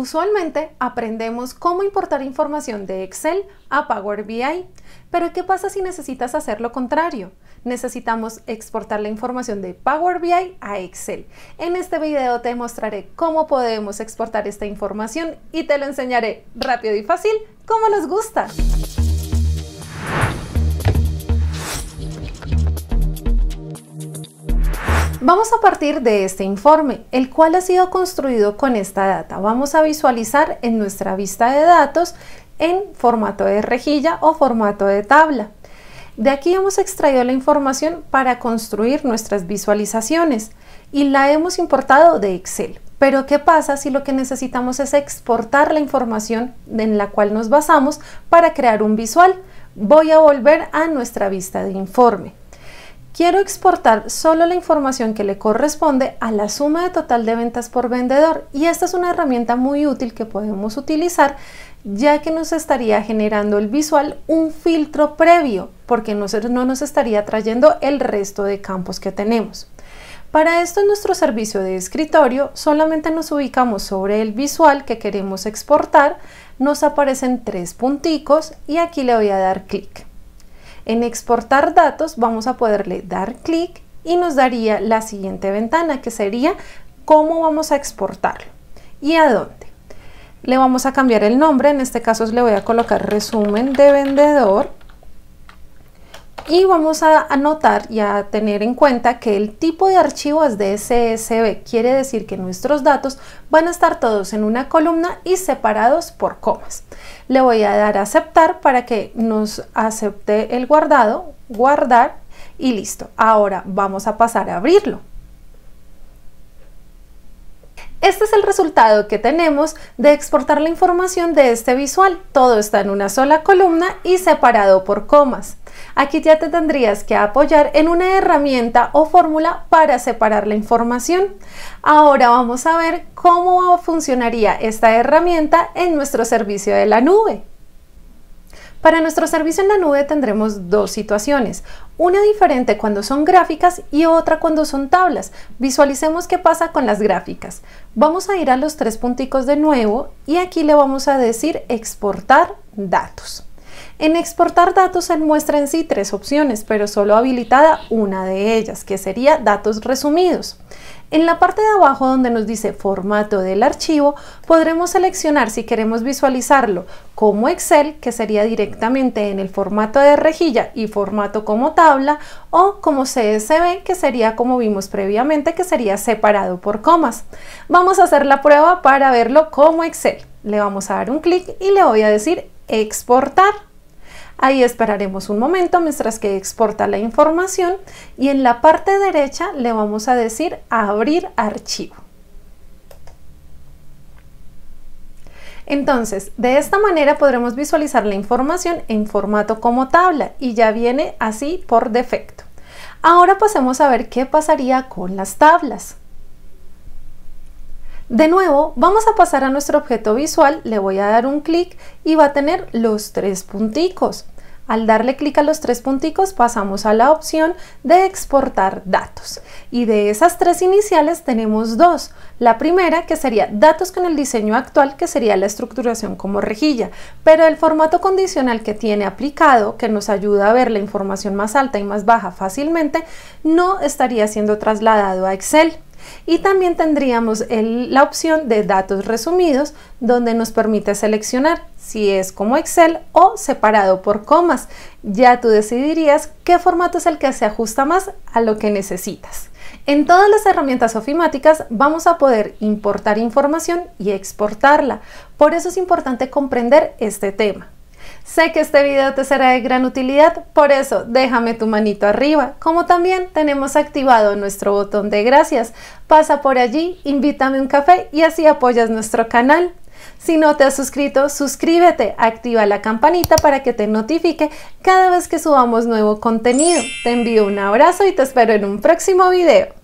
Usualmente aprendemos cómo importar información de Excel a Power BI, pero ¿qué pasa si necesitas hacer lo contrario? Necesitamos exportar la información de Power BI a Excel. En este video te mostraré cómo podemos exportar esta información y te lo enseñaré rápido y fácil como nos gusta. Vamos a partir de este informe, el cual ha sido construido con esta data. Vamos a visualizar en nuestra vista de datos en formato de rejilla o formato de tabla. De aquí hemos extraído la información para construir nuestras visualizaciones y la hemos importado de Excel. Pero ¿qué pasa si lo que necesitamos es exportar la información en la cual nos basamos para crear un visual? Voy a volver a nuestra vista de informe. Quiero exportar solo la información que le corresponde a la suma de total de ventas por vendedor y esta es una herramienta muy útil que podemos utilizar ya que nos estaría generando el visual un filtro previo porque no, no nos estaría trayendo el resto de campos que tenemos. Para esto en nuestro servicio de escritorio solamente nos ubicamos sobre el visual que queremos exportar, nos aparecen tres punticos y aquí le voy a dar clic. En exportar datos vamos a poderle dar clic y nos daría la siguiente ventana que sería cómo vamos a exportarlo y a dónde. Le vamos a cambiar el nombre, en este caso le voy a colocar resumen de vendedor y vamos a anotar y a tener en cuenta que el tipo de archivo es de CSV, quiere decir que nuestros datos van a estar todos en una columna y separados por comas. Le voy a dar a aceptar para que nos acepte el guardado, guardar y listo. Ahora vamos a pasar a abrirlo. Este es el resultado que tenemos de exportar la información de este visual. Todo está en una sola columna y separado por comas. Aquí ya te tendrías que apoyar en una herramienta o fórmula para separar la información. Ahora vamos a ver cómo funcionaría esta herramienta en nuestro servicio de la nube. Para nuestro servicio en la nube tendremos dos situaciones, una diferente cuando son gráficas y otra cuando son tablas. Visualicemos qué pasa con las gráficas. Vamos a ir a los tres punticos de nuevo y aquí le vamos a decir exportar datos. En exportar datos se muestra en sí tres opciones, pero solo habilitada una de ellas, que sería datos resumidos. En la parte de abajo donde nos dice formato del archivo, podremos seleccionar si queremos visualizarlo como Excel, que sería directamente en el formato de rejilla y formato como tabla, o como CSV, que sería como vimos previamente, que sería separado por comas. Vamos a hacer la prueba para verlo como Excel. Le vamos a dar un clic y le voy a decir exportar. Ahí esperaremos un momento mientras que exporta la información y en la parte derecha le vamos a decir abrir archivo. Entonces, de esta manera podremos visualizar la información en formato como tabla y ya viene así por defecto. Ahora pasemos a ver qué pasaría con las tablas. De nuevo, vamos a pasar a nuestro objeto visual, le voy a dar un clic y va a tener los tres punticos. Al darle clic a los tres punticos pasamos a la opción de exportar datos. Y de esas tres iniciales tenemos dos. La primera que sería datos con el diseño actual, que sería la estructuración como rejilla, pero el formato condicional que tiene aplicado, que nos ayuda a ver la información más alta y más baja fácilmente, no estaría siendo trasladado a Excel. Y también tendríamos la opción de datos resumidos, donde nos permite seleccionar si es como Excel o separado por comas. Ya tú decidirías qué formato es el que se ajusta más a lo que necesitas. En todas las herramientas ofimáticas vamos a poder importar información y exportarla. Por eso es importante comprender este tema. Sé que este video te será de gran utilidad, por eso déjame tu manito arriba, como también tenemos activado nuestro botón de gracias. Pasa por allí, invítame un café y así apoyas nuestro canal. Si no te has suscrito, suscríbete, activa la campanita para que te notifique cada vez que subamos nuevo contenido. Te envío un abrazo y te espero en un próximo video.